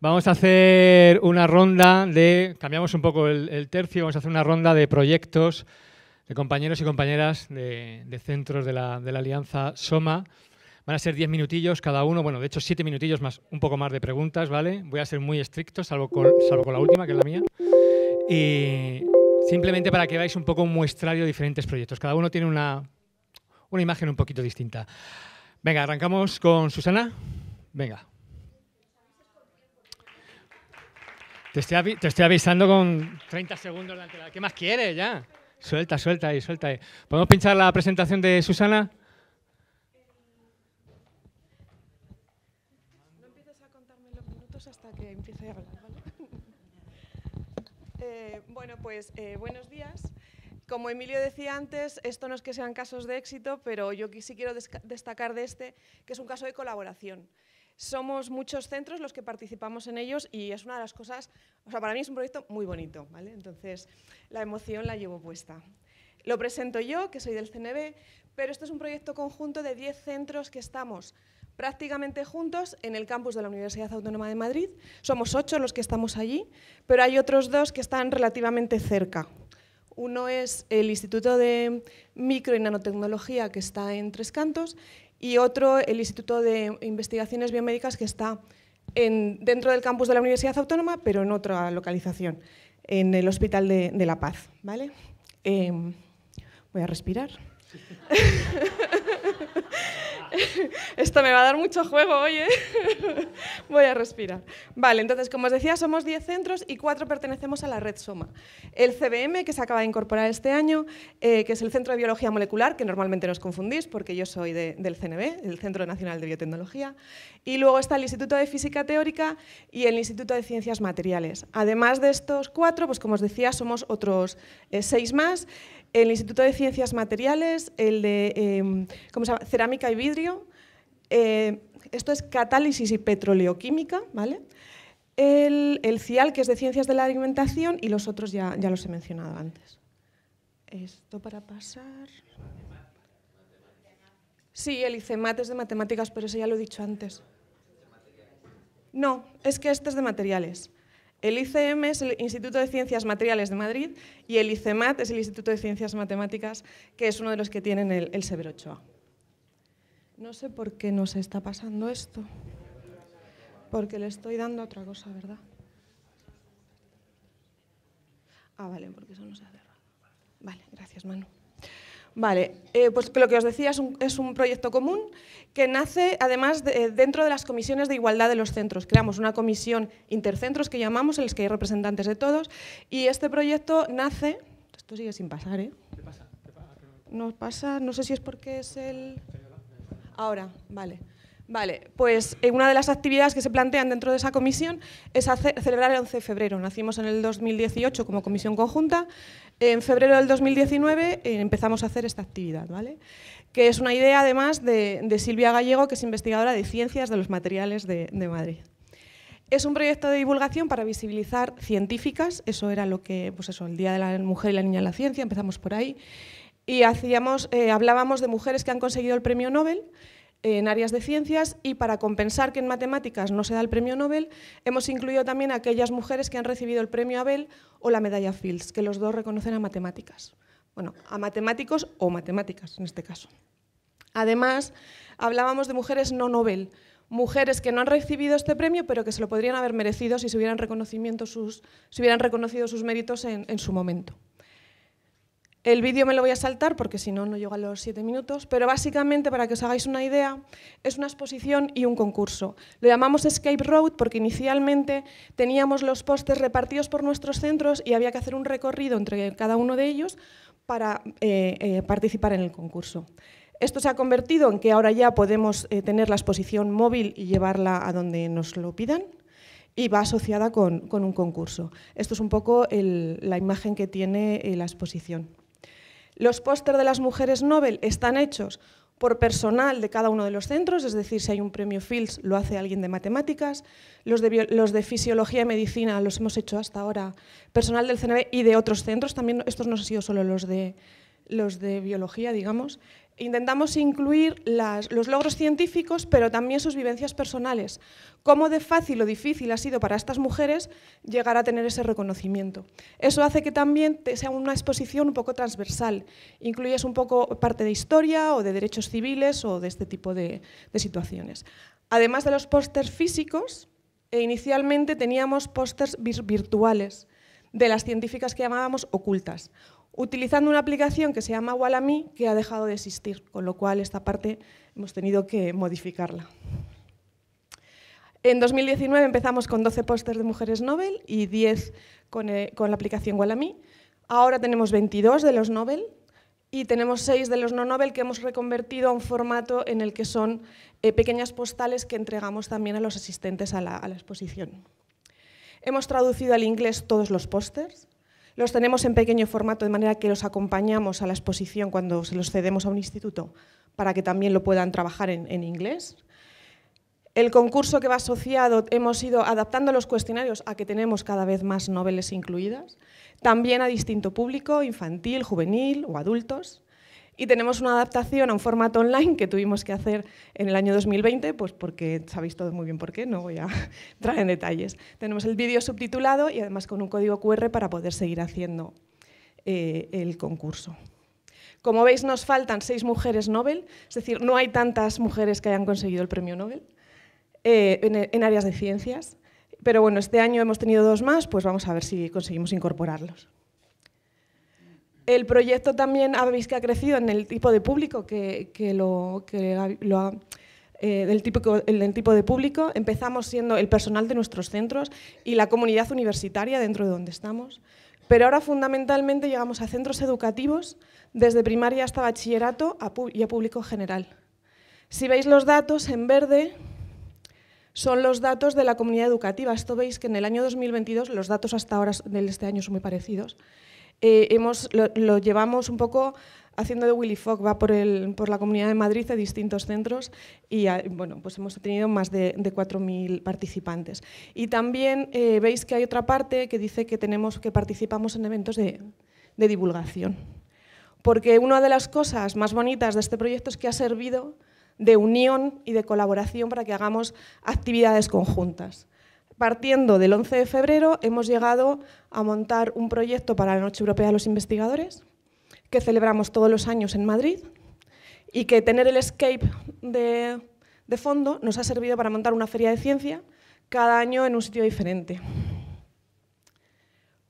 Vamos a hacer una ronda de, cambiamos un poco el, tercio, vamos a hacer una ronda de proyectos de compañeros y compañeras de, centros de la, Alianza Soma. Van a ser diez minutillos cada uno, bueno, de hecho siete minutillos más un poco más de preguntas, ¿vale? Voy a ser muy estricto, salvo con, salvo con la última, que es la mía. Y simplemente para que veáis un poco un muestrario de diferentes proyectos. Cada uno tiene una, una imagen un poquito distinta. Venga, arrancamos con Susana. Venga. Te estoy, avisando con 30 segundos de antelación. ¿Qué más quieres ya? Suelta, suelta ahí, suelta ahí. ¿Podemos pinchar la presentación de Susana? No empieces a contarme los minutos hasta que empiece a hablar, ¿vale? Eh, bueno, pues eh, buenos días. Como Emilio decía antes, esto no es que sean casos de éxito, pero yo sí quiero destacar de este, que es un caso de colaboración. Somos muchos centros los que participamos en ellos y es una de las cosas, o sea, para mí es un proyecto muy bonito, ¿vale? Entonces, la emoción la llevo puesta. Lo presento yo, que soy del CNB, pero esto es un proyecto conjunto de 10 centros que estamos prácticamente juntos en el campus de la Universidad Autónoma de Madrid. Somos ocho los que estamos allí, pero hay otros dos que están relativamente cerca. Uno es el Instituto de Micro y Nanotecnología, que está en Tres Cantos, y otro el Instituto de Investigaciones Biomédicas que está en, dentro del campus de la Universidad Autónoma, pero en otra localización, en el Hospital de, La Paz. ¿vale? Em, voy a respirar. Esto me va a dar mucho juego hoy, ¿eh? Voy a respirar. Vale, entonces, como os decía, somos 10 centros y 4 pertenecemos a la red SOMA. El CBM, que se acaba de incorporar este año, eh, que es el Centro de Biología Molecular, que normalmente nos confundís porque yo soy del CNB, el Centro Nacional de Biotecnología. Y luego está el Instituto de Física Teórica y el Instituto de Ciencias Materiales. Además de estos cuatro, pues como os decía, somos otros eh, seis más el Instituto de Ciencias Materiales, el de em, cerámica y vidrio, eh, esto es catálisis y petroleoquímica, ¿vale? El, CIAL, que es de Ciencias de la Alimentación, y los otros ya, ya los he mencionado antes. Esto para pasar... Sí, el ICEMAT es de matemáticas, pero eso ya lo he dicho antes. No, es que este es de materiales. El ICM es el Instituto de Ciencias Materiales de Madrid y el ICEMAT es el Instituto de Ciencias Matemáticas, que es uno de los que tienen el, Severo Ochoa. No sé por qué nos está pasando esto, porque le estoy dando otra cosa, ¿verdad? Ah, vale, porque eso no se ha cerrado. Vale, gracias, Manu. Vale, eh, pues lo que os decía es un, proyecto común que nace además dentro de las comisiones de igualdad de los centros. Creamos una comisión intercentros que llamamos, en la que hay representantes de todos, y este proyecto nace... Esto sigue sin pasar, ¿eh? No pasa, no sé si es porque es el... Ahora, vale. Vale, pues eh, una de las actividades que se plantean dentro de esa comisión es celebrar el 11 de febrero. Nacimos en el 2018 como comisión conjunta. En febrero del 2019 eh, empezamos a hacer esta actividad, ¿vale? que es una idea además de, Silvia Gallego, que es investigadora de ciencias de los materiales de, Madrid. Es un proyecto de divulgación para visibilizar científicas, eso era lo que, pues eso, el Día de la Mujer y la Niña en la Ciencia, empezamos por ahí, y hacíamos, eh, hablábamos de mujeres que han conseguido el premio Nobel en áreas de ciencias y para compensar que en matemáticas no se da el premio Nobel, hemos incluido también a aquellas mujeres que han recibido el premio Abel o la medalla Fields, que los dos reconocen a matemáticas. Bueno, a matemáticos o matemáticas en este caso. Además, hablábamos de mujeres no Nobel, mujeres que no han recibido este premio, pero que se lo podrían haber merecido si se hubieran, sus, hubieran reconocido sus méritos en su momento. El vídeo me lo voy a saltar porque si no, no llego a los siete minutos, pero básicamente, para que os hagáis una idea, es una exposición y un concurso. Lo llamamos Escape Road porque inicialmente teníamos los postes repartidos por nuestros centros y había que hacer un recorrido entre cada uno de ellos para eh, eh, participar en el concurso. Esto se ha convertido en que ahora ya podemos eh, tener la exposición móvil y llevarla a donde nos lo pidan y va asociada con, un concurso. Esto es un poco la imagen que tiene la exposición. Los pósteres de las mujeres Nobel están hechos por personal de cada uno de los centros, es decir, si hay un premio Fields lo hace alguien de matemáticas, los de, los de fisiología y medicina los hemos hecho hasta ahora, personal del CNB y de otros centros, también estos no han sido solo los de, los de biología, digamos, Intentamos incluir los logros científicos, pero también sus vivencias personales. Cómo de fácil o difícil ha sido para estas mujeres llegar a tener ese reconocimiento. Eso hace que también sea una exposición un poco transversal. Incluyes un poco parte de historia o de derechos civiles o de este tipo de, de situaciones. Además de los pósters físicos, e inicialmente teníamos pósters virtuales de las científicas que llamábamos ocultas utilizando una aplicación que se llama Wallamy, que ha dejado de existir, con lo cual esta parte hemos tenido que modificarla. En 2019 empezamos con 12 pósters de mujeres Nobel y 10 eh, con, la aplicación Wallamy. Ahora tenemos 22 de los Nobel y tenemos 6 de los no Nobel que hemos reconvertido a un formato en el que son eh, pequeñas postales que entregamos también a los asistentes a la, a la exposición. Hemos traducido al inglés todos los pósters los tenemos en pequeño formato, de manera que los acompañamos a la exposición cuando se los cedemos a un instituto, para que también lo puedan trabajar en, inglés. El concurso que va asociado, hemos ido adaptando los cuestionarios a que tenemos cada vez más noveles incluidas, también a distinto público, infantil, juvenil o adultos. Y tenemos una adaptación a un formato online que tuvimos que hacer en el año 2020, pues porque sabéis todo muy bien por qué, no voy a entrar en detalles. Tenemos el vídeo subtitulado y además con un código QR para poder seguir haciendo eh, el concurso. Como veis, nos faltan seis mujeres Nobel, es decir, no hay tantas mujeres que hayan conseguido el premio Nobel eh, en áreas de ciencias. Pero bueno, este año hemos tenido dos más, pues vamos a ver si conseguimos incorporarlos. El proyecto también habéis que ha crecido en el tipo de público que, lo, del, tipo de público. Empezamos siendo el personal de nuestros centros y la comunidad universitaria dentro de donde estamos. Pero ahora fundamentalmente llegamos a centros educativos, desde primaria hasta bachillerato y a público general. Si veis los datos, en verde son los datos de la comunidad educativa. Esto veis que en el año 2022, los datos hasta ahora de este año son muy parecidos. Eh, hemos, lo, llevamos un poco haciendo de Willy Fogg, va por, la Comunidad de Madrid a distintos centros y ah, bueno, pues hemos tenido más de, 4.000 participantes. Y también eh, veis que hay otra parte que dice que, tenemos, que participamos en eventos de divulgación. Porque una de las cosas más bonitas de este proyecto es que ha servido de unión y de colaboración para que hagamos actividades conjuntas partiendo del 11 de febrero, hemos llegado a montar un proyecto para la Noche Europea de los Investigadores, que celebramos todos los años en Madrid, y que tener el escape de, fondo nos ha servido para montar una feria de ciencia cada año en un sitio diferente.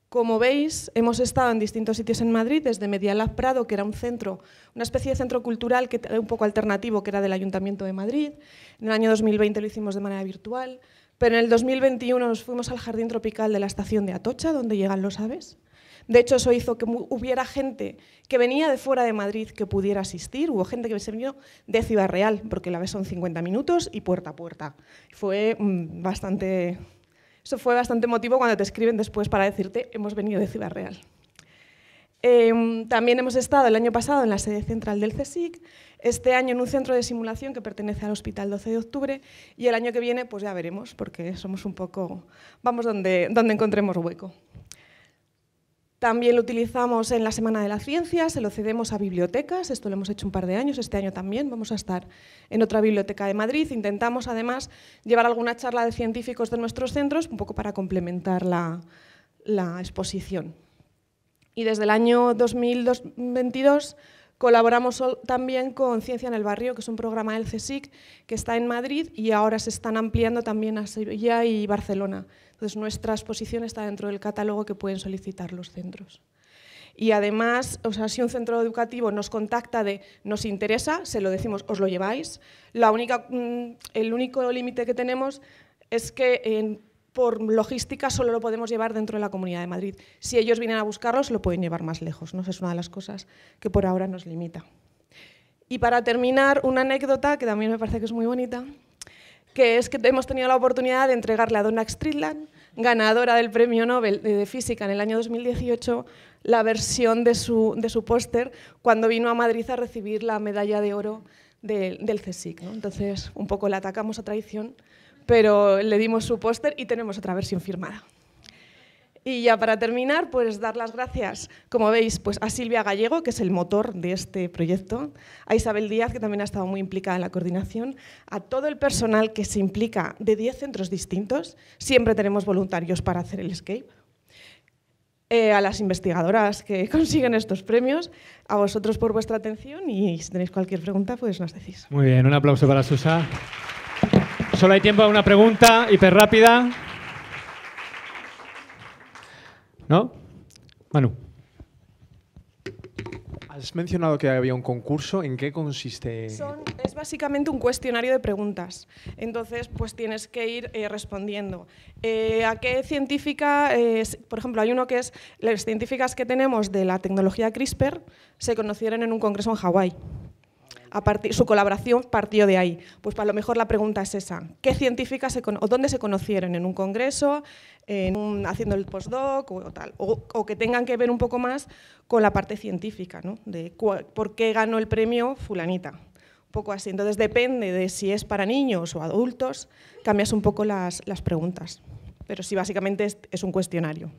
Como veis, hemos estado en distintos sitios en Madrid, desde Medialab Prado, que era un centro, una especie de centro cultural que un poco alternativo, que era del Ayuntamiento de Madrid. En el año 2020 lo hicimos de manera virtual. Pero en el 2021 nos fuimos al jardín tropical de la estación de Atocha, donde llegan los aves. De hecho, eso hizo que hubiera gente que venía de fuera de Madrid que pudiera asistir. Hubo gente que se venido de Ciudad Real, porque la vez son 50 minutos y puerta a puerta. Fue mm, bastante, eso fue bastante motivo cuando te escriben después para decirte hemos venido de Ciudad Real. Em, también hemos estado el año pasado en la sede central del CSIC, este año en un centro de simulación que pertenece al Hospital 12 de Octubre y el año que viene pues ya veremos porque somos un poco, vamos donde, donde encontremos hueco. También lo utilizamos en la Semana de la Ciencia, se lo cedemos a bibliotecas, esto lo hemos hecho un par de años, este año también vamos a estar en otra biblioteca de Madrid. Intentamos además llevar alguna charla de científicos de nuestros centros, un poco para complementar la exposición y desde el año 2022 colaboramos también con Ciencia en el Barrio, que es un programa del CSIC que está en Madrid y ahora se están ampliando también a Sevilla y Barcelona. Entonces nuestra exposición está dentro del catálogo que pueden solicitar los centros. Y además, o sea, si un centro educativo nos contacta de nos interesa, se lo decimos, os lo lleváis. La única, mm, el único límite que tenemos es que en por logística solo lo podemos llevar dentro de la Comunidad de Madrid. Si ellos vienen a buscarlos, lo pueden llevar más lejos. ¿no? es una de las cosas que por ahora nos limita. Y para terminar, una anécdota que también me parece que es muy bonita, que es que hemos tenido la oportunidad de entregarle a Donna Strickland, ganadora del Premio Nobel de Física en el año 2018, la versión de su, póster cuando vino a Madrid a recibir la medalla de oro del CSIC. Entonces, un poco la atacamos a traición pero le dimos su póster y tenemos otra versión firmada. Y ya para terminar, pues dar las gracias, como veis, pues a Silvia Gallego, que es el motor de este proyecto, a Isabel Díaz, que también ha estado muy implicada en la coordinación, a todo el personal que se implica de 10 centros distintos, siempre tenemos voluntarios para hacer el escape, eh, a las investigadoras que consiguen estos premios, a vosotros por vuestra atención y si tenéis cualquier pregunta, pues nos decís. Muy bien, un aplauso para Susa. Solo hay tiempo a una pregunta hiper rápida. ¿No? Manu. Has mencionado que había un concurso. ¿En qué consiste? es básicamente un cuestionario de preguntas. Entonces, pues tienes que ir eh, respondiendo. Eh, ¿A qué científica? Eh, por ejemplo, hay uno que es las científicas que tenemos de la tecnología CRISPR se conocieron en un congreso en Hawái su colaboración partió de ahí. Pues a lo mejor la pregunta es esa. ¿Qué científicas se o dónde se conocieron? ¿En un congreso? En ¿Haciendo el postdoc? O, tal, o, que tengan que ver un poco más con la parte científica, ¿no? De por qué ganó el premio fulanita. Un poco así. Entonces depende de si es para niños o adultos, cambias un poco las, preguntas. Pero sí, básicamente es un cuestionario.